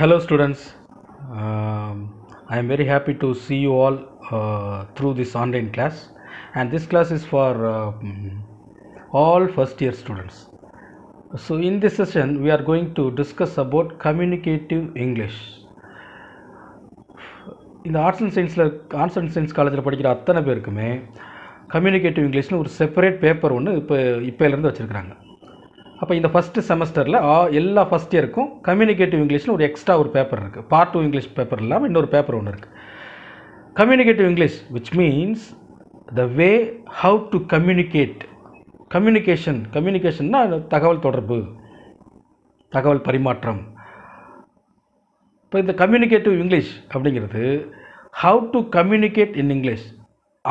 hello students um, I am very happy to see you all uh, through this online class and this class is for uh, all first year students so in this session we are going to discuss about communicative English In இந்த arts and science college and science காலேஜில் படிக்கிற அத்தனை பேருக்குமே communicative இங்கிலீஷ்னு ஒரு separate paper ஒன்று இப்போ இப்போலேருந்து வச்சுருக்கிறாங்க அப்போ இந்த ஃபஸ்ட்டு செமஸ்டரில் எல்லா ஃபஸ்ட் இயருக்கும் கம்யூனிகேட்டிவ் இங்கிலீஷில் ஒரு எக்ஸ்ட்ரா ஒரு பேப்பர் இருக்குது பார்ட் டூ இங்கிலீஷ் பேப்பர் இல்லாமல் இன்னொரு பேப்பர் ஒன்று இருக்குது communicative English which means the way how to communicate communication கம்யூனிகேஷன்னா தகவல் தொடர்பு தகவல் பரிமாற்றம் இப்போ இந்த கம்யூனிகேட்டிவ் இங்கிலீஷ் அப்படிங்கிறது how to communicate in English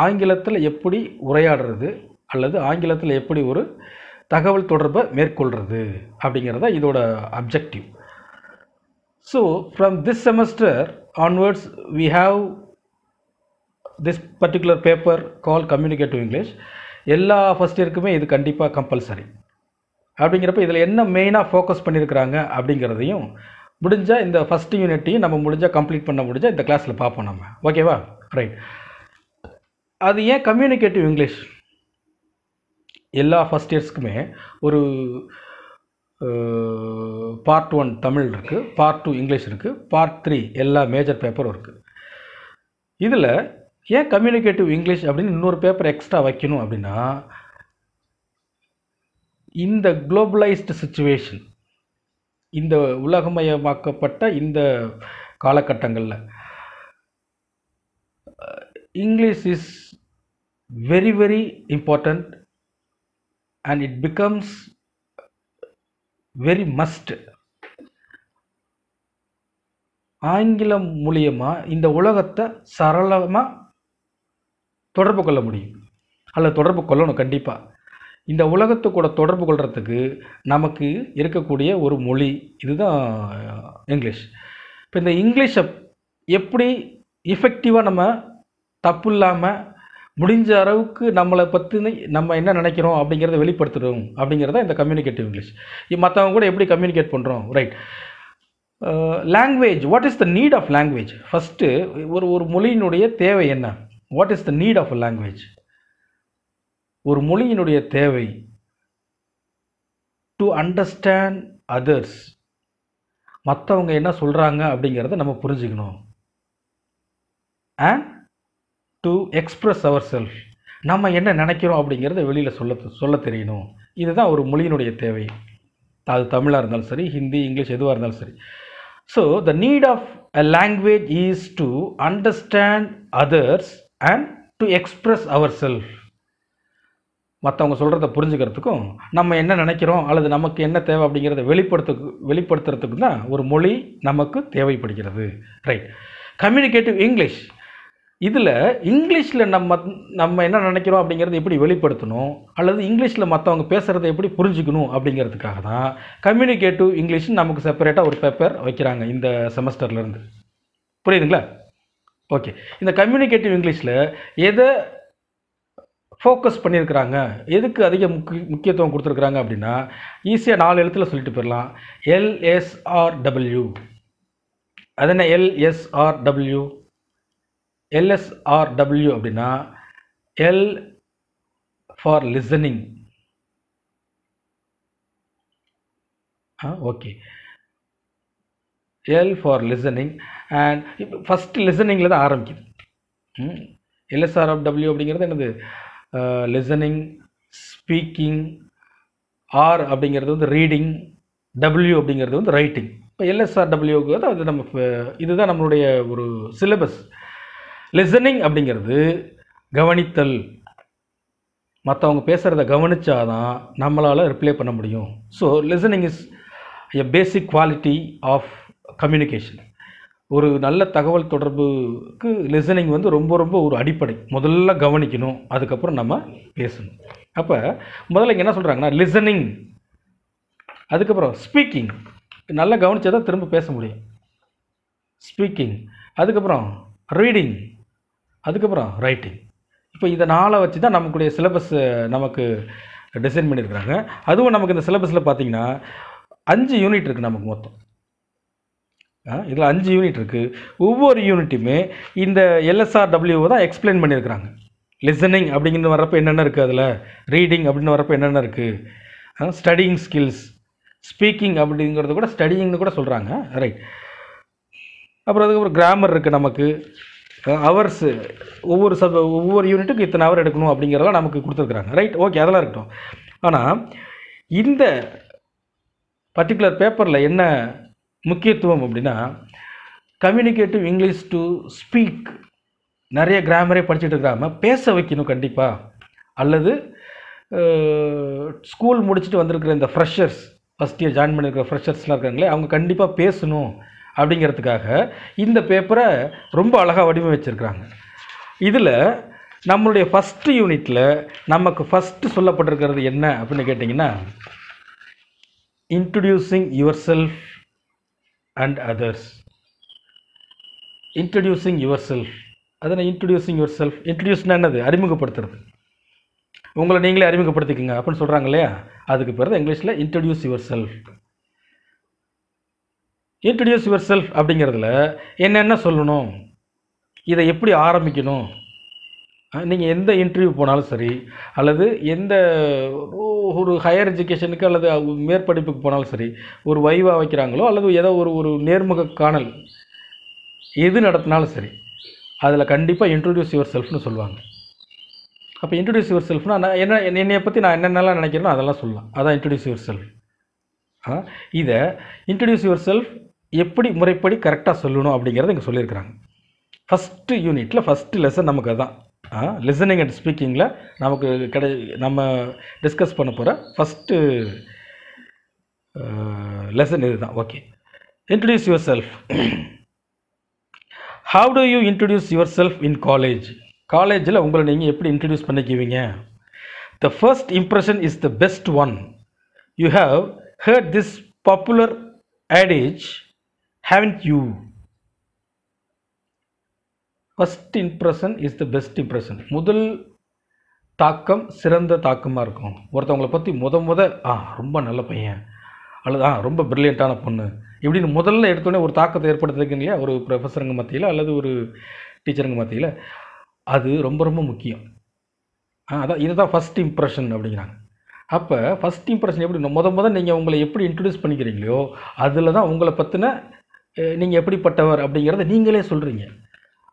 ஆங்கிலத்தில் எப்படி உரையாடுறது அல்லது ஆங்கிலத்தில் எப்படி ஒரு தகவல் தொடர்பை மேற்கொள்கிறது அப்படிங்கிறத இதோட objective so from this semester onwards we have this particular paper call communicative English எல்லா ஃபஸ்ட் இயருக்குமே இது கண்டிப்பாக கம்பல்சரி அப்படிங்கிறப்ப இதில் என்ன மெயினாக ஃபோக்கஸ் பண்ணியிருக்கிறாங்க அப்படிங்கிறதையும் முடிஞ்சால் இந்த ஃபஸ்ட் யூனிட்டையும் நம்ம முடிஞ்சால் கம்ப்ளீட் பண்ண முடிஞ்சால் இந்த கிளாஸில் பார்ப்போம் நம்ம ஓகேவா ரைட் அது ஏன் கம்யூனிகேட்டிவ் இங்கிலீஷ் எல்லா ஃபஸ்ட் இயர்ஸ்க்குமே ஒரு பார்ட் ஒன் தமிழ் இருக்குது பார்ட் டூ இங்கிலீஷ் இருக்குது பார்ட் த்ரீ எல்லா மேஜர் பேப்பரும் இருக்குது இதில் ஏன் கம்யூனிகேட்டிவ் இங்கிலீஷ் அப்படின்னு இன்னொரு பேப்பர் எக்ஸ்ட்ரா வைக்கணும் அப்படின்னா இந்த குளோபலைஸ்டு சுச்சுவேஷன் இந்த உலகமயமாக்கப்பட்ட இந்த காலகட்டங்களில் English is very very important and it becomes very must ஆங்கிலம் மூலியமாக இந்த உலகத்தை சரளமாக தொடர்பு கொள்ள முடியும் அல்ல தொடர்பு கொள்ளணும் கண்டிப்பாக இந்த உலகத்து கூட தொடர்பு கொள்கிறதுக்கு நமக்கு இருக்கக்கூடிய ஒரு மொழி இதுதான் இங்கிலீஷ் இப்போ இந்த இங்கிலீஷை எப்படி எஃபெக்டிவாக நம்ம தப்பு இல்லாமல் முடிஞ்ச அளவுக்கு நம்மளை பற்றி நம்ம என்ன நினைக்கிறோம் அப்படிங்கிறத வெளிப்படுத்துகிறோம் அப்படிங்கிறத இந்த கம்யூனிகேட்டிவ் இங்கிலீஷ் மற்றவங்க கூட எப்படி கம்யூனிகேட் பண்ணுறோம் right language what is the need of language first ஒரு ஒரு மொழியினுடைய தேவை என்ன what is the need of language ஒரு மொழியினுடைய தேவை டு அண்டர்ஸ்டாண்ட் அதர்ஸ் மற்றவங்க என்ன சொல்கிறாங்க அப்படிங்கிறத நம்ம புரிஞ்சுக்கணும் and to express our self நம்ம என்ன நினைக்கிறோம் அப்படிங்கிறத வெளியில் சொல்ல சொல்ல தெரியணும் இதுதான் ஒரு மொழியினுடைய தேவை அது தமிழாக இருந்தாலும் சரி ஹிந்தி இங்கிலீஷ் எதுவாக இருந்தாலும் சரி so the need of a language is to understand others and to express our self மற்றவங்க சொல்கிறத புரிஞ்சுக்கிறதுக்கும் நம்ம என்ன நினைக்கிறோம் அல்லது நமக்கு என்ன தேவை அப்படிங்கிறத வெளிப்படுத்து வெளிப்படுத்துறதுக்கு தான் ஒரு மொழி நமக்கு தேவைப்படுகிறது ரைட் கம்யூனிகேட்டிவ் இங்கிலீஷ் இதில் இங்கிலீஷில் நம்ம நம்ம என்ன நினைக்கிறோம் அப்படிங்கிறத எப்படி வெளிப்படுத்தணும் அல்லது இங்கிலீஷில் மற்றவங்க பேசுகிறத எப்படி புரிஞ்சுக்கணும் அப்படிங்கிறதுக்காக தான் கம்யூனிகேட்டிவ் இங்கிலீஷ்னு நமக்கு செப்பரேட்டாக ஒரு பேப்பர் வைக்கிறாங்க இந்த செமஸ்டர்லேருந்து புரியுதுங்களா ஓகே இந்த கம்யூனிகேட்டிவ் இங்கிலீஷில் எதை ஃபோக்கஸ் பண்ணியிருக்கிறாங்க எதுக்கு அதிக முக்கிய முக்கியத்துவம் கொடுத்துருக்குறாங்க அப்படின்னா ஈஸியாக நாலு எழுத்தில் சொல்லிட்டு போயிடலாம் எல்எஸ்ஆர்டபிள்யூ அது என்ன எல்எஸ்ஆர்டபிள்யூ எல்எஸ்ஆர்டபிள்யூ அப்படின்னா L for listening okay L for listening and இப்போ ஃபஸ்ட்டு லிசனிங்கில் தான் ஆரம்பிக்குது எல்எஸ்ஆர்எஃப்டபிள்யூ அப்படிங்கிறது என்னது லிசனிங் ஸ்பீக்கிங் ஆர் அப்படிங்கிறது வந்து ரீடிங் டபிள்யூ அப்படிங்கிறது வந்து ரைட்டிங் இப்போ எல்எஸ்ஆர்டபிள்யூக்கு அது நம்ம இதுதான் நம்மளுடைய ஒரு சிலபஸ் லிசனிங் அப்படிங்கிறது கவனித்தல் மற்றவங்க பேசுகிறத கவனித்தாதான் நம்மளால் ரிப்ளை பண்ண முடியும் so listening is a basic quality of communication ஒரு நல்ல தகவல் தொடர்புக்கு லிசனிங் வந்து ரொம்ப ரொம்ப ஒரு அடிப்படை முதல்ல கவனிக்கணும் அதுக்கப்புறம் நம்ம பேசணும் அப்போ முதல்ல என்ன சொல்கிறாங்கன்னா லிசனிங் அதுக்கப்புறம் ஸ்பீக்கிங் நல்லா கவனித்தா தான் திரும்ப பேச முடியும் ஸ்பீக்கிங் அதுக்கப்புறம் ரீடிங் அதுக்கப்புறம் ரைட்டிங் இப்போ இதை நாளை வச்சு தான் நமக்குடைய சிலபஸ் நமக்கு டிசைன் பண்ணியிருக்கிறாங்க அதுவும் நமக்கு இந்த சிலபஸில் பார்த்திங்கன்னா அஞ்சு யூனிட் இருக்குது நமக்கு மொத்தம் இதில் அஞ்சு யூனிட் இருக்குது ஒவ்வொரு யூனிட்டுமே இந்த எல்எஸ்ஆர் டபிள்யூவை தான் எக்ஸ்பிளைன் பண்ணியிருக்கிறாங்க லிசனிங் அப்படிங்கிறது வரப்போ என்னென்ன இருக்குது அதில் ரீடிங் அப்படின்னு வரப்போ என்னென்ன இருக்குது ஸ்டடிங் ஸ்கில்ஸ் ஸ்பீக்கிங் அப்படிங்கிறது கூட ஸ்டடிங்னு கூட சொல்கிறாங்க ரைட் அப்புறம் அதுக்கப்புறம் கிராமர் இருக்குது நமக்கு ஹவர்ஸ் ஒவ்வொரு சப் ஒவ்வொரு யூனிட்டும் இத்தனை ஹவர் எடுக்கணும் அப்படிங்கிறதெல்லாம் நமக்கு கொடுத்துருக்குறாங்க ரைட் ஓகே அதெல்லாம் இருக்கட்டும் ஆனால் இந்த பர்டிகுலர் பேப்பரில் என்ன முக்கியத்துவம் அப்படின்னா கம்யூனிகேட்டிவ் இங்கிலீஷ் டு ஸ்பீக் நிறைய கிராமரே படிச்சுட்டு இருக்காமல் பேச வைக்கணும் கண்டிப்பாக அல்லது ஸ்கூல் முடிச்சுட்டு வந்திருக்கிற இந்த ஃப்ரெஷர்ஸ் ஃபஸ்ட் இயர் ஜாயின் பண்ணியிருக்கிற ஃப்ரெஷர்ஸ்லாம் இருக்காங்களே அவங்க கண்டிப்பாக பேசணும் அப்படிங்கிறதுக்காக இந்த பேப்பரை ரொம்ப அழகாக வடிவமைச்சிருக்கிறாங்க இதில் நம்மளுடைய ஃபஸ்ட்டு யூனிட்டில் நமக்கு ஃபஸ்ட்டு சொல்லப்பட்டிருக்கிறது என்ன அப்படின்னு கேட்டிங்கன்னா introducing yourself and others introducing yourself அதனால் இன்ட்ரடியூசிங் யுவர் செல்ஃப் இன்ட்ரடியூஸ்னா என்னது அறிமுகப்படுத்துறது உங்களை நீங்களே அறிமுகப்படுத்திக்கோங்க அப்படின்னு சொல்கிறாங்க இல்லையா அதுக்கு பிறகு இங்கிலீஷில் introduce yourself introduce yourself அப்படிங்கிறதுல என்னென்ன சொல்லணும் இதை எப்படி ஆரம்பிக்கணும் நீங்கள் எந்த இன்டர்வியூ போனாலும் சரி அல்லது எந்த ஒரு ஹையர் எஜுகேஷனுக்கு அல்லது மேற்படிப்புக்கு போனாலும் சரி ஒரு வைவா வைக்கிறாங்களோ அல்லது ஏதோ ஒரு ஒரு நேர்முக காணல் எது நடத்தினாலும் சரி அதில் கண்டிப்பாக இன்ட்ரடியூஸ் யுவர் செல்ஃப்னு சொல்லுவாங்க அப்போ இன்ட்ரடியூஸ் யுவர் செல்ஃப்னால் நான் என்ன என்னையை பற்றி நான் என்னென்னலாம் நினைக்கிறேனோ அதெல்லாம் சொல்லலாம் அதான் இன்ட்ரடியூஸ் யுவர் செல்ஃப் இதை இன்ட்ரடியூஸ் யுவர் செல்ஃப் எப்படி முறைப்படி கரெக்டாக சொல்லணும் அப்படிங்கிறத இங்கே சொல்லியிருக்கிறாங்க ஃபஸ்ட்டு யூனிட்டில் ஃபஸ்ட்டு லெசன் நமக்கு அதுதான் லிசனிங் அண்ட் ஸ்பீக்கிங்கில் நமக்கு கிடை நம்ம டிஸ்கஸ் பண்ண போகிற ஃபஸ்ட்டு லெசன் இதுதான் okay introduce yourself how to you introduce yourself in college காலேஜில் உங்களை நீங்கள் எப்படி இன்ட்ரடியூஸ் பண்ணிக்குவீங்க the first impression is the best one you have heard this popular adage haven't you first impression is the best impression முதல் தாக்கம் சிறந்த தாக்கமாக இருக்கும் ஒருத்தவங்களை பற்றி முத முத ஆ ரொம்ப நல்ல பையன் அல்லது ஆ ரொம்ப ப்ரில்லியண்ட்டான பொண்ணு இப்படின்னு முதல்ல எடுத்தோடனே ஒரு தாக்கத்தை ஏற்படுத்துறதுக்கு இல்லையா ஒரு ப்ரொஃபஸருங்க மத்தியில் அல்லது ஒரு டீச்சருங்க மத்தியில் அது ரொம்ப ரொம்ப முக்கியம் அதான் இதுதான் ஃபஸ்ட் இம்ப்ரெஷன் அப்படிங்கிறாங்க அப்போ ஃபஸ்ட் இம்ப்ரெஷன் எப்படி முத முத நீங்கள் உங்களை எப்படி இன்ட்ரடியூஸ் பண்ணிக்கிறீங்களோ அதில் தான் உங்களை பற்றின நீங்கள் எப்படிப்பட்டவர் அப்படிங்கிறத நீங்களே சொல்கிறீங்க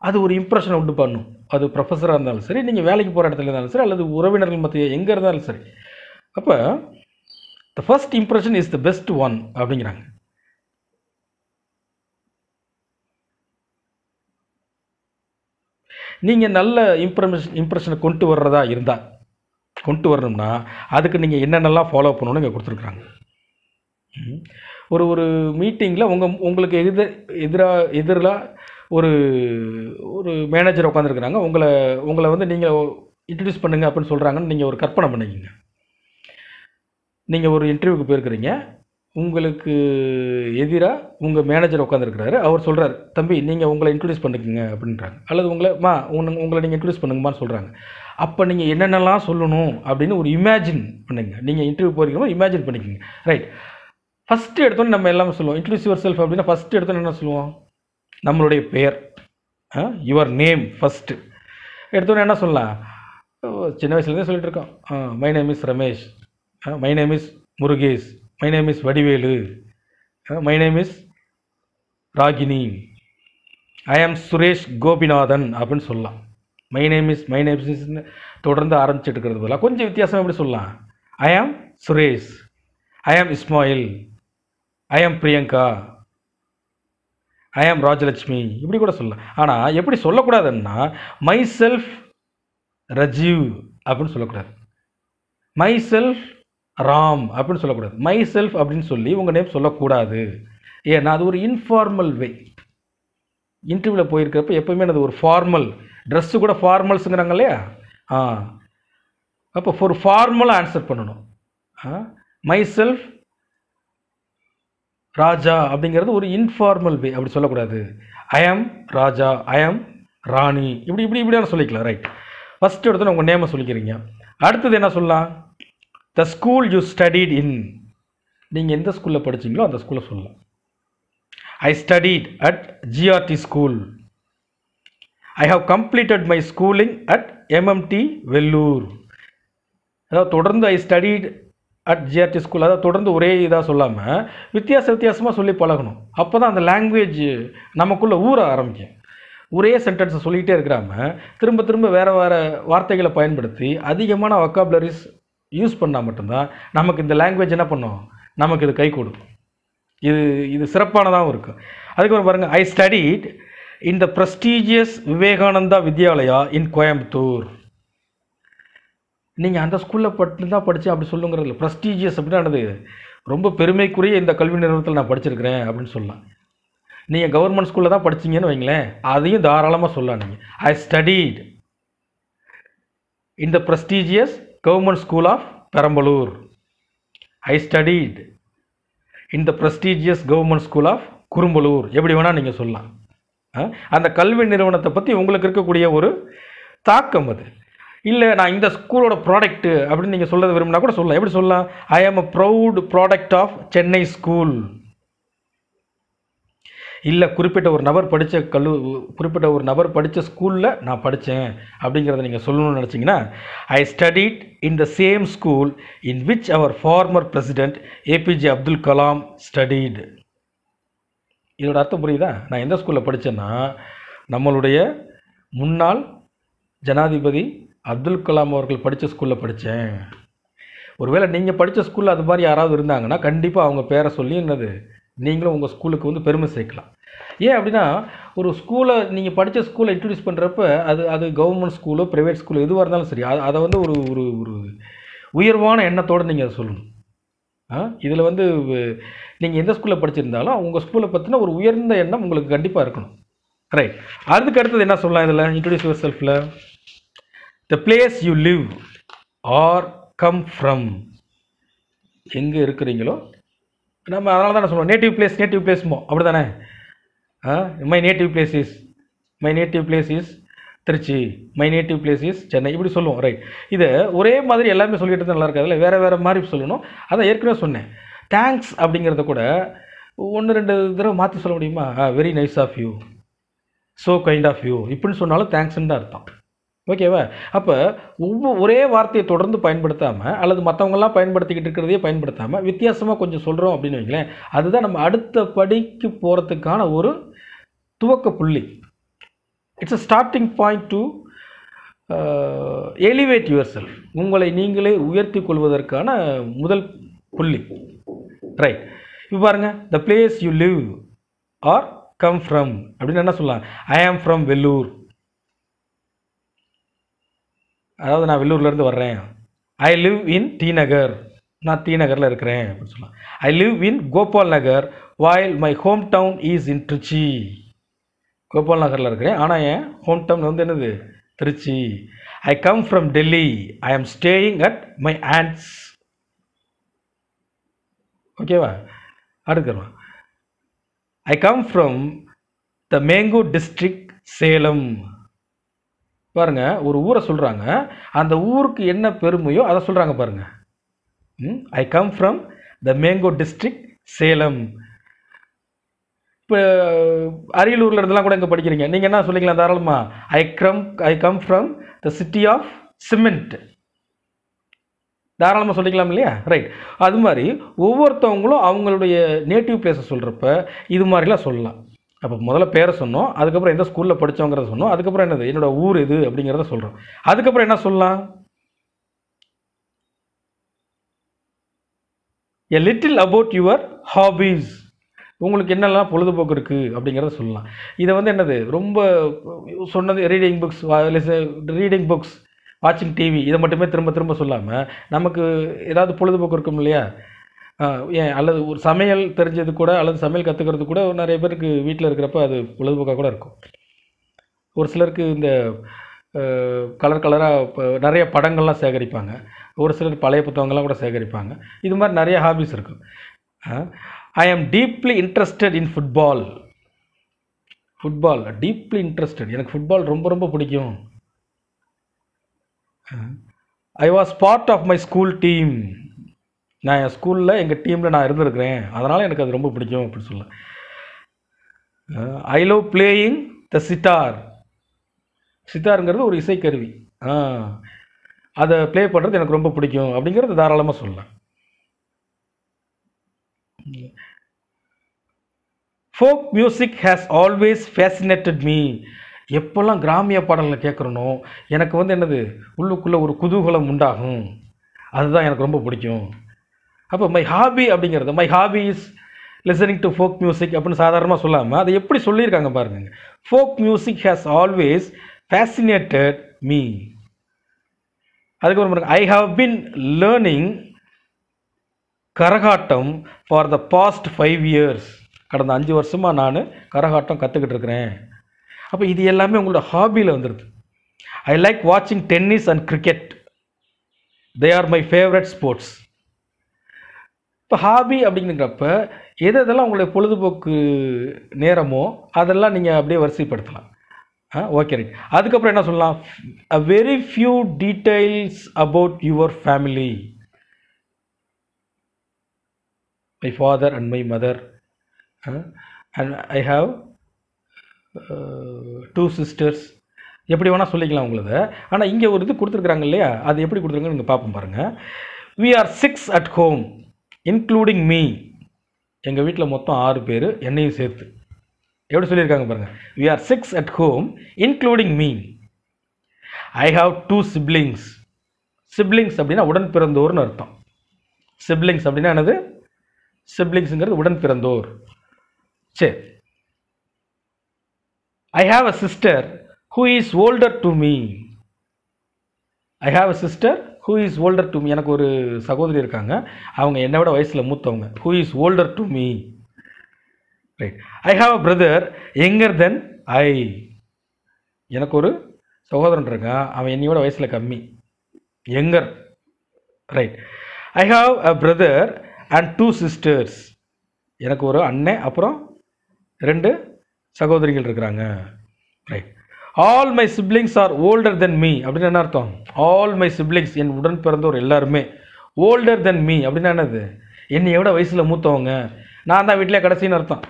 அது ஒரு இம்ப்ரெஷனை உண்டு பண்ணும் அது ப்ரொஃபஸராக இருந்தாலும் சரி நீங்கள் வேலைக்கு போகிற இடத்துல இருந்தாலும் சரி அல்லது உறவினர்கள் மத்திய எங்கே இருந்தாலும் சரி அப்போ the first impression is the best one அப்படிங்கிறாங்க நீங்கள் நல்ல இம்ப்ரமேஷன் இம்ப்ரெஷனை கொண்டு வர்றதா இருந்தால் கொண்டு வரணும்னா அதுக்கு நீங்கள் என்னென்னலாம் ஃபாலோ பண்ணணும்னு இங்கே கொடுத்துருக்குறாங்க ஒரு ஒரு மீட்டிங்கில் உங்கள் உங்களுக்கு எதிர் எதிராக எதிராக ஒரு ஒரு மேனேஜர் உட்காந்துருக்குறாங்க உங்களை உங்களை வந்து நீங்கள் இன்ட்ரடியூஸ் பண்ணுங்கள் அப்படின்னு சொல்கிறாங்கன்னு நீங்கள் ஒரு கற்பனை பண்ணிக்கிங்க நீங்கள் ஒரு இன்டர்வியூக்கு போயிருக்கிறீங்க உங்களுக்கு எதிராக உங்கள் மேனேஜர் உட்காந்துருக்கிறாரு அவர் சொல்கிறார் தம்பி நீங்கள் உங்களை இன்ட்ரடியூஸ் பண்ணிக்கோங்க அப்படின்றாங்க அல்லது உங்களை மா உங்களை நீங்கள் இன்ட்ரடியூஸ் பண்ணுங்கம்மான்னு சொல்கிறாங்க அப்போ நீங்கள் என்னென்னலாம் சொல்லணும் அப்படின்னு ஒரு இமேஜின் பண்ணுங்கள் நீங்கள் இன்டர்வியூ போகிறீங்களோ இமேஜின் பண்ணிக்கோங்க ரைட் ஃபஸ்ட்டு எடுத்தோன்னு நம்ம எல்லாமே சொல்லுவோம் இன்ட்ரடியூஸ் யுவர் செல்ஃப் அப்படின்னா ஃபஸ்ட்டு எடுத்தோன்னு என்ன சொல்லுவோம் நம்மளுடைய பெயர் யுவர் நேம் ஃபஸ்ட்டு எடுத்தோன்னு என்ன சொல்லலாம் சின்ன வயசுலேருந்தே சொல்லிட்டு இருக்கோம் my name is Ramesh my name is Murugesh my name is Vadivelu my name is Ragini I am Suresh Gopinathan அப்படின்னு சொல்லலாம் my name is my name இஸ்ன்னு தொடர்ந்து ஆரம்பிச்சுட்டு இருக்கிறது போல கொஞ்சம் வித்தியாசம் எப்படி சொல்லலாம் ஐ ஆம் சுரேஷ் ஐ ஆம் இஸ்மாயில் ஐ ஆம் பிரியங்கா ஐ ராஜலட்சுமி இப்படி கூட சொல்லலாம் ஆனால் எப்படி சொல்லக்கூடாதுன்னா மை செல்ஃப் ரஜீவ் அப்படின்னு சொல்லக்கூடாது மை செல்ஃப் ராம் அப்படின்னு சொல்லக்கூடாது மை செல்ஃப் அப்படின்னு சொல்லி உங்கள் நேம் சொல்லக்கூடாது ஏன்னா அது ஒரு இன்ஃபார்மல் வே இன்டர்வியூவில் போயிருக்கிறப்ப எப்போயுமே அது ஒரு ஃபார்மல் ட்ரெஸ்ஸு கூட ஃபார்மல்ஸுங்கிறாங்க இல்லையா ஆ அப்போ ஒரு ஃபார்மலாக ஆன்சர் பண்ணணும் மை செல்ஃப் ராஜா அப்படிங்கிறது ஒரு இன்ஃபார்மல் வே அப்படி சொல்லக்கூடாது I am Raja I am ராணி இப்படி இப்படி இப்படியான சொல்லிக்கலாம் ரைட் ஃபஸ்ட்டு எடுத்து உங்கள் நேமை சொல்லிக்கிறீங்க அடுத்தது என்ன சொல்லலாம் the school you studied in நீங்கள் எந்த ஸ்கூலில் படிச்சிங்களோ அந்த ஸ்கூலில் சொல்லலாம் I studied at GRT school I have completed my schooling at MMT Vellore அதாவது தொடர்ந்து I studied at GRT school அதை தொடர்ந்து ஒரே இதாக சொல்லாமல் வித்தியாச வித்தியாசமாக சொல்லி பழகணும் அப்போ தான் அந்த லாங்குவேஜ் நமக்குள்ளே ஊற ஆரம்பிக்கும் ஒரே சென்டென்ஸை சொல்லிக்கிட்டே இருக்கிறாம திரும்ப திரும்ப வேறு வேறு வார்த்தைகளை பயன்படுத்தி அதிகமான வக்காபுலரிஸ் யூஸ் பண்ணால் மட்டும்தான் நமக்கு இந்த லாங்குவேஜ் என்ன பண்ணும் நமக்கு இது கை கொடுக்கும் இது இது சிறப்பானதாகவும் இருக்கும் அதுக்கப்புறம் பாருங்கள் I studied in the prestigious Vivekananda Vidyalaya in Coimbatore நீங்கள் அந்த ஸ்கூலில் பட்டு தான் படித்து அப்படி சொல்லுங்கிறது ப்ரெஸ்டீஜியஸ் அப்படின்னானது ரொம்ப பெருமைக்குரிய இந்த கல்வி நிறுவனத்தில் நான் படிச்சிருக்கிறேன் அப்படின்னு சொல்லலாம் நீங்கள் கவர்மெண்ட் ஸ்கூலில் தான் படிச்சிங்கன்னு வைங்களேன் அதையும் தாராளமாக சொல்லலாம் நீங்கள் ஐ ஸ்டடீட் இந்த prestigious government school of Perambalur I studied இந்த prestigious government school of Kurumbalur எப்படி வேணால் நீங்கள் சொல்லலாம் அந்த கல்வி நிறுவனத்தை பற்றி உங்களுக்கு இருக்கக்கூடிய ஒரு தாக்கம் அது இல்லை நான் இந்த ஸ்கூலோட ப்ராடக்ட்டு அப்படின்னு நீங்கள் சொல்ல விரும்பினா கூட சொல்லலாம் எப்படி சொல்லலாம் I am a proud product of Chennai school இல்லை குறிப்பிட்ட ஒரு நபர் படித்த கல்லு குறிப்பிட்ட ஒரு நபர் படித்த ஸ்கூலில் நான் படித்தேன் அப்படிங்கிறத நீங்கள் சொல்லணும்னு நினச்சிங்கன்னா I studied in the same school in which our former president APJ Abdul Kalam studied இதோட அர்த்தம் புரியுதா நான் எந்த ஸ்கூலில் படித்தேன்னா நம்மளுடைய முன்னாள் ஜனாதிபதி அப்துல் கலாம் அவர்கள் படித்த ஸ்கூலில் படித்தேன் ஒருவேளை நீங்கள் படித்த ஸ்கூலில் அது மாதிரி யாராவது இருந்தாங்கன்னா கண்டிப்பாக அவங்க பேரை சொல்லி என்னது நீங்களும் உங்கள் ஸ்கூலுக்கு வந்து பெருமை சேர்க்கலாம் ஏன் அப்படின்னா ஒரு ஸ்கூலை நீங்கள் படித்த ஸ்கூலை இன்ட்ரடியூஸ் பண்ணுறப்ப அது அது கவர்மெண்ட் ஸ்கூலோ ப்ரைவேட் ஸ்கூலோ எதுவாக இருந்தாலும் சரி அதை வந்து ஒரு ஒரு ஒரு உயர்வான எண்ணத்தோடு நீங்கள் அதை சொல்லணும் இதில் வந்து நீங்கள் எந்த ஸ்கூலில் படிச்சிருந்தாலும் உங்கள் ஸ்கூலை பற்றின ஒரு உயர்ந்த எண்ணம் உங்களுக்கு கண்டிப்பாக இருக்கணும் ரைட் அதுக்கு அடுத்தது என்ன சொல்லலாம் இதில் introduce yourself the place you live or come from எங்கே இருக்கிறீங்களோ நம்ம அதனால தான் சொல்லுவோம் நேட்டிவ் பிளேஸ் நேட்டிவ் பிளேஸ்மோ அப்படி தானே my native place is my native place is Trichy my native place is Chennai இப்படி சொல்லுவோம் ரைட் இதை ஒரே மாதிரி எல்லாருமே சொல்லிட்டு தான் நல்லா இருக்காது இல்லை வேறு வேறு மாதிரி சொல்லணும் அதான் ஏற்கனவே சொன்னேன் தேங்க்ஸ் அப்படிங்கிறத கூட ஒன்று ரெண்டு தடவை மாற்றி சொல்ல முடியுமா very nice of you so kind of you இப்படின்னு சொன்னாலும் தேங்க்ஸ்ன்னு தான் அர்த்தம் ஓகேவா அப்போ ஒவ்வொரு ஒரே வார்த்தையை தொடர்ந்து பயன்படுத்தாமல் அல்லது மற்றவங்களாம் பயன்படுத்திக்கிட்டு இருக்கிறதையே பயன்படுத்தாமல் வித்தியாசமாக கொஞ்சம் சொல்கிறோம் அப்படின்னு வைங்களேன் அதுதான் நம்ம அடுத்த படிக்கு போகிறதுக்கான ஒரு துவக்க புள்ளி it's a starting point to elevate your உங்களை நீங்களே உயர்த்தி கொள்வதற்கான முதல் புள்ளி ரைட் இப்போ பாருங்கள் the place you live or come from அப்படின்னு என்ன சொல்லலாம் ஐ ஆம் ஃப்ரம் வெல்லூர் அதாவது நான் வெள்ளூர்லேருந்து வர்றேன் ஐ லிவ் இன் டி நகர் நான் டி நகரில் இருக்கிறேன் அப்படின்னு சொல்லலாம் I live in Gopal Nagar வாயில் my home town is in Trichy Gopal நகரில் இருக்கிறேன் ஆனால் என் ஹோம் டவுன் வந்து என்னது Trichy I come from Delhi I am staying at my aunt's ஓகேவா அடுக்கிறோம் I come from the mango district Salem பாருங்கள் ஒரு ஊரை சொல்கிறாங்க அந்த ஊருக்கு என்ன பெருமையோ அதை சொல்கிறாங்க பாருங்கள் I come from the mango district Salem இப்போ அரியலூரில் இருந்தெல்லாம் கூட இங்கே படிக்கிறீங்க நீங்கள் என்ன சொல்லிக்கலாம் தாராளமாக I from I come from the city of cement தாராளமாக சொல்லிக்கலாம் இல்லையா ரைட் அது மாதிரி ஒவ்வொருத்தவங்களும் அவங்களுடைய நேட்டிவ் பிளேஸை சொல்கிறப்ப இது மாதிரிலாம் சொல்லலாம் அப்போ முதல்ல பேரை சொன்னோம் அதுக்கப்புறம் எந்த ஸ்கூலில் படித்தோங்கிறத சொன்னோம் அதுக்கப்புறம் என்னது என்னோடய ஊர் இது அப்படிங்கிறத சொல்கிறோம் அதுக்கப்புறம் என்ன சொல்லலாம் a little about your hobbies உங்களுக்கு என்னெல்லாம் பொழுதுபோக்கு இருக்குது அப்படிங்கிறத சொல்லலாம் இதை வந்து என்னது ரொம்ப சொன்னது ரீடிங் புக்ஸ் ரீடிங் புக்ஸ் வாட்சிங் டிவி இதை மட்டுமே திரும்ப திரும்ப சொல்லாமல் நமக்கு ஏதாவது பொழுதுபோக்கு இருக்கும் இல்லையா ஏன் அல்லது ஒரு சமையல் தெரிஞ்சது கூட அல்லது சமையல் கற்றுக்கிறது கூட நிறைய பேருக்கு வீட்டில் இருக்கிறப்ப அது பொழுதுபோக்காக கூட இருக்கும் ஒரு சிலருக்கு இந்த கலர் கலராக இப்போ நிறைய படங்கள்லாம் சேகரிப்பாங்க ஒரு சிலர் பழைய புத்தகங்கள்லாம் கூட சேகரிப்பாங்க இது மாதிரி நிறைய ஹாபிஸ் இருக்கும் I am deeply interested in football football deeply interested எனக்கு ஃபுட்பால் ரொம்ப ரொம்ப பிடிக்கும் I was part of my school team நான் என் ஸ்கூலில் எங்கள் டீமில் நான் இருந்திருக்கிறேன் அதனால் எனக்கு அது ரொம்ப பிடிக்கும் அப்படின்னு சொல்ல ஐ லவ் பிளேயிங் த சிட்டார் சித்தாருங்கிறது ஒரு இசைக்கருவி அதை ப்ளே பண்ணுறது எனக்கு ரொம்ப பிடிக்கும் அப்படிங்கிறது தாராளமாக சொல்லலாம் folk music has always fascinated me எப்போல்லாம் கிராமிய பாடல்களை கேட்குறனோ எனக்கு வந்து என்னது உள்ளுக்குள்ளே ஒரு குதூகலம் உண்டாகும் அதுதான் எனக்கு ரொம்ப பிடிக்கும் அப்போ மை ஹாபி அப்படிங்கிறது my hobby is listening to folk music அப்படின்னு சாதாரணமாக சொல்லாமல் அதை எப்படி சொல்லியிருக்காங்க பாருங்க folk music has always fascinated me அதுக்கப்புறம் I have been learning Karagattam for the past five years கடந்த அஞ்சு வருஷமாக நான் கரகாட்டம் கற்றுக்கிட்டு இருக்கிறேன் அப்போ இது எல்லாமே உங்களோட ஹாபியில் வந்துடுது ஐ லைக் வாட்சிங் tennis and cricket they are my favourite sports இப்போ ஹாபி அப்படிங்கிறப்ப எது எதெல்லாம் உங்களுடைய பொழுதுபோக்கு நேரமோ அதெல்லாம் நீங்கள் அப்படியே வரிசைப்படுத்தலாம் ஆ ஓகே ரைட் அதுக்கப்புறம் என்ன சொல்லலாம் a very few details about your family my father and my mother and I have two sisters எப்படி வேணால் சொல்லிக்கலாம் உங்களது ஆனால் இங்கே ஒரு இது கொடுத்துருக்குறாங்க இல்லையா அது எப்படி கொடுத்துருங்க நீங்கள் பார்ப்போம் பாருங்கள் we are six at home including me எங்கள் வீட்டில் மொத்தம் ஆறு பேர் என்னையும் சேர்த்து எப்படி சொல்லியிருக்காங்க பாருங்கள் we are six at home including me I have two siblings siblings அப்படின்னா உடன் பிறந்தோர்னு அர்த்தம் சிப்ளிங்ஸ் அப்படின்னா என்னது சிப்ளிங்ஸுங்கிறது உடன் பிறந்தோர் சரி I have a sister who is older to me I have a sister who is older to me எனக்கு ஒரு சகோதரி இருக்காங்க அவங்க என்னை விட வயசில் மூத்தவங்க who is older to me right I have a brother younger than I எனக்கு ஒரு சகோதரன் இருக்கான் அவன் என்னையோட வயசில் கம்மி younger right I have a brother and two sisters எனக்கு ஒரு அண்ணன் அப்புறம் ரெண்டு சகோதரிகள் இருக்கிறாங்க right all my siblings are older than me அப்படின்னு என்ன அர்த்தம் ஆல் மை சிப்ளிங்ஸ் என் உடன் பிறந்தவர் எல்லாருமே ஓல்டர் தென் மீ அப்படின்னு என்னது என்னை எவ்வளோ வயசில் மூத்தவங்க நான் தான் வீட்டிலே கடைசின்னு அர்த்தம்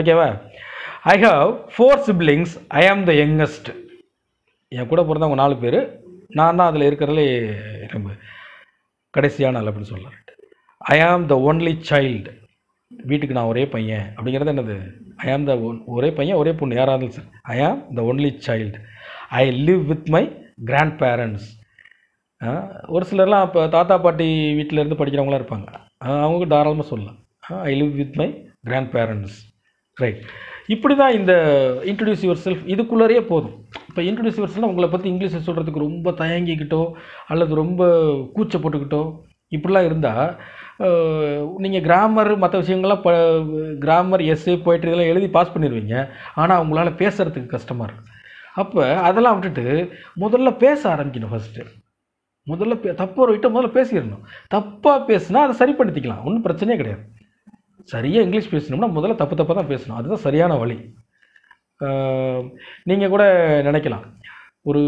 ஓகேவா I have four siblings I am the youngest என் கூட பிறந்தவங்க நாலு பேர் நான் தான் அதில் இருக்கிறதுலே ரொம்ப கடைசியான அப்படின்னு சொல்லலாம் I am the only child வீட்டுக்கு நான் ஒரே பையன் அப்படிங்கிறது என்னது ஐ ஆம் த ஒரே பையன் ஒரே பொண்ணு யாராக இருந்தாலும் sir I am the only child I live with my grandparents ஒரு சிலர்லாம் இப்போ தாத்தா பாட்டி வீட்டிலேருந்து படிக்கிறவங்களாம் இருப்பாங்க அவங்களுக்கு தாராளமாக சொல்லலாம் I live with my grandparents right இப்படி தான் இந்த இன்ட்ரடியூஸ் யுவர் செல்ஃப் இதுக்குள்ளேயே போதும் இப்போ இன்ட்ரடியூஸ் யுவர் செல்ஃப்னால் உங்களை பற்றி இங்கிலீஷில் சொல்கிறதுக்கு ரொம்ப தயங்கிக்கிட்டோ அல்லது ரொம்ப கூச்சப்பட்டுக்கிட்டோ இப்படிலாம் இருந்தால் நீங்கள் கிராமர் மற்ற விஷயங்கள்லாம் ப கிராமர் எஸ் போய்ட்டு இதெல்லாம் எழுதி பாஸ் பண்ணிடுவீங்க ஆனால் அவங்களால பேசுகிறதுக்கு கஷ்டமாக இருக்குது அப்போ அதெல்லாம் விட்டுட்டு முதல்ல பேச ஆரம்பிக்கணும் ஃபஸ்ட்டு முதல்ல பே தப்பாக விட்டு முதல்ல பேசிடணும் தப்பாக பேசுனா அதை சரி ஒன்றும் பிரச்சனையே கிடையாது சரியாக இங்கிலீஷ் பேசணும்னா முதல்ல தப்பு தப்பாக தான் பேசணும் அதுதான் சரியான வழி நீங்கள் கூட நினைக்கலாம் ஒரு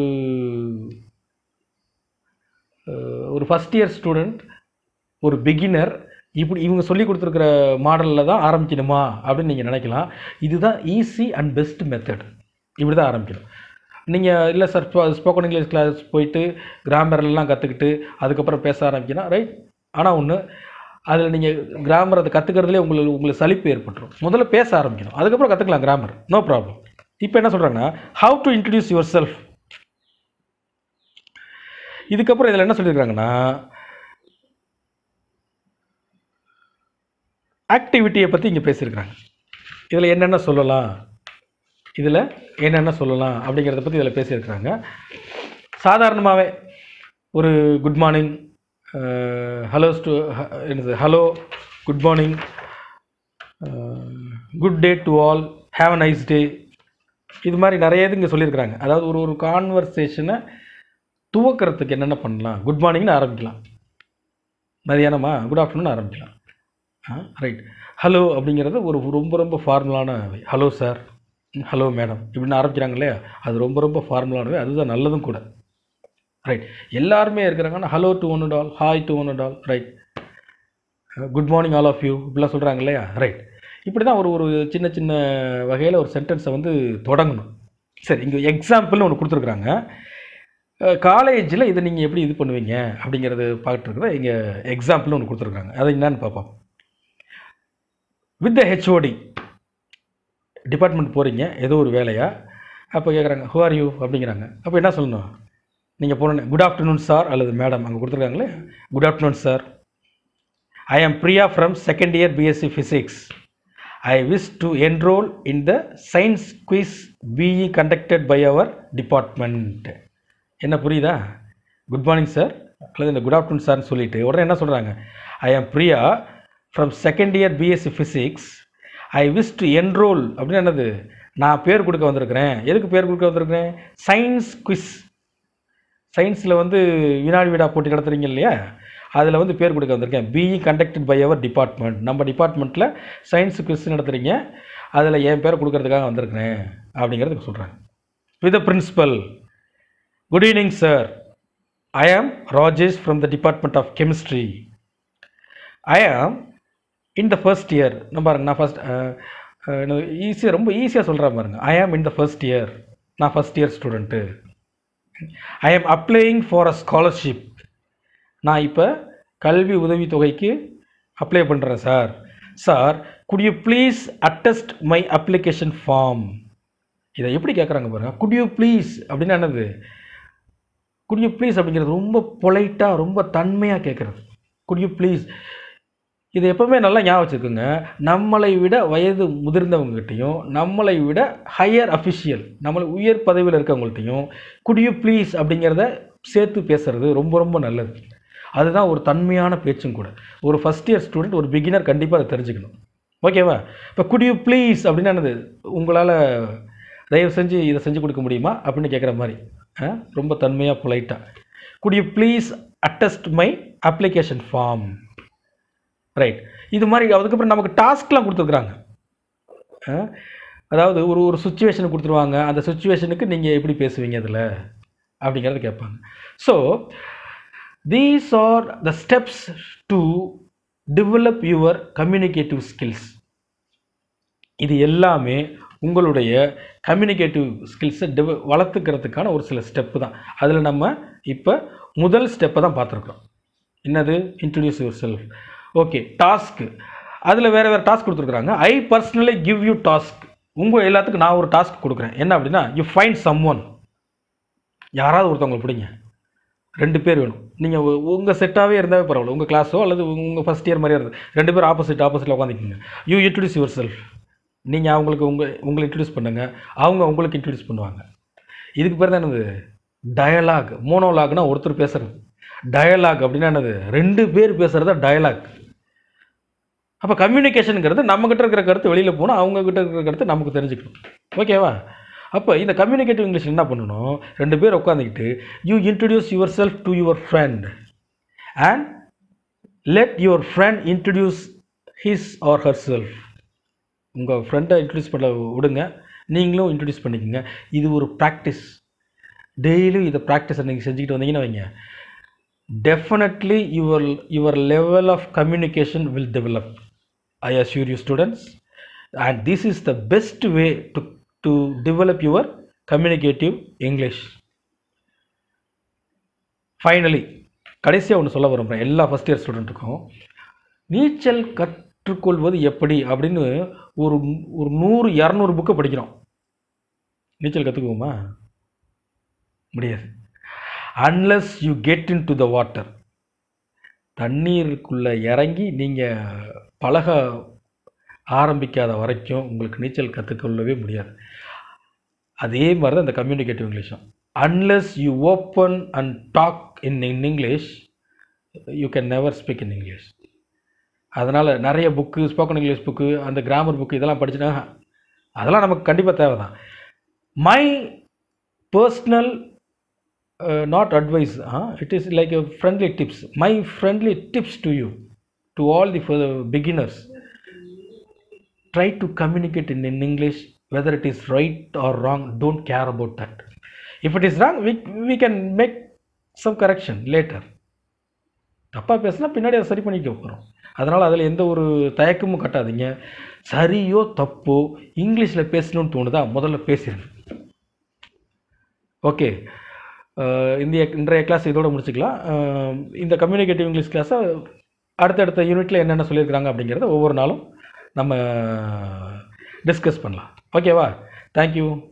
ஒரு ஃபஸ்ட் இயர் ஸ்டூடெண்ட் ஒரு பிகினர் இப்படி இவங்க சொல்லி கொடுத்துருக்குற மாடலில் தான் ஆரம்பிக்கணுமா அப்படின்னு நீங்கள் நினைக்கலாம் இதுதான் ஈஸி அண்ட் பெஸ்ட் மெத்தட் இப்படி தான் ஆரம்பிக்கணும் நீங்கள் இல்லை சார் ஸ்போக்கன் இங்கிலீஷ் கிளாஸ் போயிட்டு கிராமர்லாம் கற்றுக்கிட்டு அதுக்கப்புறம் பேச ஆரம்பிக்கணும் ரைட் ஆனால் ஒன்று அதில் நீங்கள் கிராமர் அதை கற்றுக்கிறதுலே உங்களுக்கு உங்களுக்கு சலிப்பு ஏற்பட்டுரும் முதல்ல பேச ஆரம்பிக்கணும் அதுக்கப்புறம் கற்றுக்கலாம் கிராமர் நோ ப்ராப்ளம் இப்போ என்ன சொல்கிறாங்கன்னா how to introduce yourself இதுக்கப்புறம் இதில் என்ன சொல்லியிருக்காங்கன்னா ஆக்டிவிட்டியை பற்றி இங்கே பேசியிருக்கிறாங்க இதில் என்னென்ன சொல்லலாம் இதில் என்னென்ன சொல்லலாம் அப்படிங்கிறத பற்றி இதில் பேசியிருக்கிறாங்க சாதாரணமாகவே ஒரு குட் மார்னிங் ஹலோ ஸ்டு என்னது hello good morning good day to all have a nice day இது மாதிரி நிறைய இது இங்கே சொல்லியிருக்கிறாங்க அதாவது ஒரு ஒரு கான்வர்சேஷனை துவக்கிறதுக்கு என்னென்ன பண்ணலாம் குட் மார்னிங்னு ஆரம்பிக்கலாம் மதியானமா குட் ஆஃப்டர்நூன் ஆரம்பிக்கலாம் ரைட் ஹலோ அப்படிங்கிறது ஒரு ரொம்ப ரொம்ப ஃபார்மலான ஹலோ சார் ஹலோ மேடம் இப்படின்னு ஆரம்பிக்கிறாங்க இல்லையா அது ரொம்ப ரொம்ப ஃபார்மலானவே அதுதான் நல்லதும் கூட ரைட் எல்லாருமே இருக்கிறாங்கன்னா hello to one and all hi to one and all right good morning all of you இப்படிலாம் சொல்கிறாங்க இல்லையா ரைட் இப்படி தான் ஒரு ஒரு சின்ன சின்ன வகையில் ஒரு சென்டென்ஸை வந்து தொடங்கணும் சரி இங்கே எக்ஸாம்பிள்னு ஒன்று கொடுத்துருக்குறாங்க காலேஜில் uh, இதை நீங்கள் எப்படி இது பண்ணுவீங்க அப்படிங்கிறது பார்த்துருக்குறத இங்கே எக்ஸாம்பிள்னு ஒன்று கொடுத்துருக்காங்க அதை என்னென்னு பார்ப்போம் வித் த ஹெச்ஓடி டிபார்ட்மெண்ட் போகிறீங்க ஏதோ ஒரு வேலையாக அப்போ கேட்குறாங்க ஹூ ஆர் யூ அப்படிங்கிறாங்க அப்போ என்ன சொல்லணும் நீங்கள் போன குட் ஆஃப்டர்நூன் சார் அல்லது மேடம் அங்கே கொடுத்துருக்காங்களே good afternoon sir I am Priya from second year BSc physics I wish to enrol in the science quiz be conducted by our department என்ன புரியுதா குட் மார்னிங் சார் அல்லது இந்த குட் ஆஃப்டர்நூன் சார்னு சொல்லிவிட்டு உடனே என்ன சொல்கிறாங்க I am Priya from second year BSc physics I wish to enrol அப்படின்னு என்னது நான் பேர் கொடுக்க வந்திருக்கிறேன் எதுக்கு பேர் கொடுக்க வந்திருக்கிறேன் சயின்ஸ் குவிஸ் சயின்ஸில் வந்து வினாடி விடா போட்டி நடத்துகிறீங்க இல்லையா அதில் வந்து பேர் கொடுக்க வந்திருக்கேன் BE conducted by our department நம்ம டிபார்ட்மெண்ட்டில் சயின்ஸ் குவிஸ் நடத்துகிறீங்க அதில் என் பேர் கொடுக்கறதுக்காக வந்திருக்கிறேன் அப்படிங்கிறதுக்கு சொல்கிறேன் with the principal good evening sir I am Rajesh from the department of chemistry I am in the first year நம்ம பாருங்க நான் ஃபஸ்ட் ஈஸியாக ரொம்ப ஈஸியாக சொல்கிறேன் பாருங்க I am in the first year நான் first year student I am applying for a scholarship நான் இப்போ கல்வி உதவித்தொகைக்கு அப்ளை பண்ணுறேன் sir sir could you please attest my application form இதை எப்படி கேட்குறாங்க பாருங்கள் குட் யூ ப்ளீஸ் அப்படின்னு என்னது குட் யூ ப்ளீஸ் அப்படிங்கிறது ரொம்ப பொலைட்டாக ரொம்ப தன்மையாக கேட்குறது குட் யூ ப்ளீஸ் இது எப்போவுமே நல்லா ஞாபகம் வச்சுக்கோங்க நம்மளை விட வயது முதிர்ந்தவங்ககிட்டையும் நம்மளை விட ஹையர் அஃபிஷியல் நம்மளை உயர் பதவியில் இருக்கவங்கள்ட்டையும் குடியூ ப்ளீஸ் அப்படிங்கிறத சேர்த்து பேசுகிறது ரொம்ப ரொம்ப நல்லது அதுதான் ஒரு தன்மையான பேச்சும் கூட ஒரு ஃபஸ்ட் இயர் ஸ்டூடெண்ட் ஒரு பிகினர் கண்டிப்பாக அதை தெரிஞ்சுக்கணும் ஓகேவா இப்போ குடியூ ப்ளீஸ் அப்படின்னு என்னது உங்களால் தயவு செஞ்சு இதை செஞ்சு கொடுக்க முடியுமா அப்படின்னு கேட்குற மாதிரி ரொம்ப தன்மையாக பொலைட்டாக could you please attest my application form right இது மாதிரி அதுக்கப்புறம் நமக்கு டாஸ்க்லாம் கொடுத்துருக்குறாங்க அதாவது ஒரு ஒரு சுச்சுவேஷன் கொடுத்துருவாங்க அந்த சுச்சுவேஷனுக்கு நீங்கள் எப்படி பேசுவீங்க அதில் அப்படிங்கிறத கேட்பாங்க so these are the steps to develop your communicative skills இது எல்லாமே உங்களுடைய கம்யூனிகேட்டிவ் ஸ்கில்ஸை டெவ வளர்த்துக்கிறதுக்கான ஒரு சில ஸ்டெப்பு தான் அதில் நம்ம இப்போ முதல் ஸ்டெப்பை தான் பார்த்துருக்குறோம் என்னது introduce yourself okay task அதில் வேறு வேறு டாஸ்க் கொடுத்துருக்குறாங்க I personally give you task உங்கள் எல்லாத்துக்கும் நான் ஒரு டாஸ்க் கொடுக்குறேன் என்ன அப்படின்னா யூ ஃபைண்ட் சம் ஒன் யாராவது ஒருத்தவங்களை பிடிங்க ரெண்டு பேர் வேணும் நீங்கள் உங்கள் செட்டாகவே இருந்தாவே பரவாயில்ல உங்கள் கிளாஸோ அல்லது உங்கள் ஃபஸ்ட் இயர் மாதிரியே இருந்தது ரெண்டு பேர் ஆப்போசிட் ஆப்போசிட்ல உட்காந்துக்கிங்க யூ இன்ட்ரடியூஸ் யுவர் செல்ஃப் நீங்கள் அவங்களுக்கு உங்கள் உங்களை இன்ட்ரடியூஸ் பண்ணுங்கள் அவங்க உங்களுக்கு இன்ட்ரடியூஸ் பண்ணுவாங்க இதுக்கு பேர் தான் என்னது டயலாக் மோனோலாக்னால் ஒருத்தர் பேசுகிறது டயலாக் அப்படின்னா என்னது ரெண்டு பேர் தான் டயலாக் அப்போ கம்யூனிகேஷனுங்கிறது நம்மக்கிட்ட இருக்கிற கருத்து வெளியில் போனால் அவங்கக்கிட்ட இருக்கிற கருத்து நமக்கு தெரிஞ்சுக்கணும் ஓகேவா அப்போ இந்த கம்யூனிகேட்டிவ் இங்கிலீஷ் என்ன பண்ணணும் ரெண்டு பேர் உட்காந்துக்கிட்டு you introduce yourself to your friend and let your friend introduce his or herself உங்கள் ஃப்ரெண்டை இன்ட்ரடியூஸ் பண்ண விடுங்க நீங்களும் இன்ட்ரடியூஸ் பண்ணிக்கோங்க இது ஒரு ப்ராக்டிஸ் டெய்லியும் இதை ப்ராக்டிஸை நீங்கள் செஞ்சுக்கிட்டு வந்தீங்கன்னு வைங்க definitely your your level of communication will develop I assure you students and this is the best way to to develop your communicative English finally கடைசியாக ஒன்று சொல்ல விரும்புகிறேன் எல்லா ஃபஸ்ட் இயர் ஸ்டூடெண்ட்டுக்கும் நீச்சல் கற்றுக்கொள்வது எப்படி அப்படின்னு ஒரு ஒரு நூறு இரநூறு புக்கு படிக்கிறோம் நீச்சல் கற்றுக்குவோமா முடியாது unless you get into the water தண்ணீருக்குள்ளே இறங்கி நீங்கள் பழக ஆரம்பிக்காத வரைக்கும் உங்களுக்கு நீச்சல் கற்றுக்கொள்ளவே முடியாது அதே மாதிரி தான் இந்த கம்யூனிகேட்டிவ் இங்கிலீஷும் unless you open and talk in in English you can never speak in English அதனால் நிறைய புக்கு ஸ்போக்கன் இங்கிலீஷ் புக்கு அந்த கிராமர் புக்கு இதெல்லாம் படிச்சுனா அதெல்லாம் நமக்கு கண்டிப்பாக தேவை தான் my personal not advice huh? it is like a friendly tips my friendly tips to you to all the for the beginners try to communicate in, in english whether it is right or wrong don't care about that if it is wrong we, we can make some correction later தப்பாக பேசுனா பின்னாடி அதை சரி பண்ணிக்க போகிறோம் அதனால் அதில் எந்த ஒரு தயக்கமும் கட்டாதீங்க சரியோ தப்போ இங்கிலீஷில் பேசணும்னு தோணுதா முதல்ல பேசிடுங்க ஓகே இந்திய இன்றைய கிளாஸ் இதோடு முடிச்சுக்கலாம் இந்த கம்யூனிகேட்டிவ் இங்கிலீஷ் கிளாஸை அடுத்தடுத்த யூனிட்டில் என்னென்ன சொல்லியிருக்கிறாங்க அப்படிங்கிறத ஒவ்வொரு நாளும் நம்ம டிஸ்கஸ் பண்ணலாம் ஓகேவா தேங்க்யூ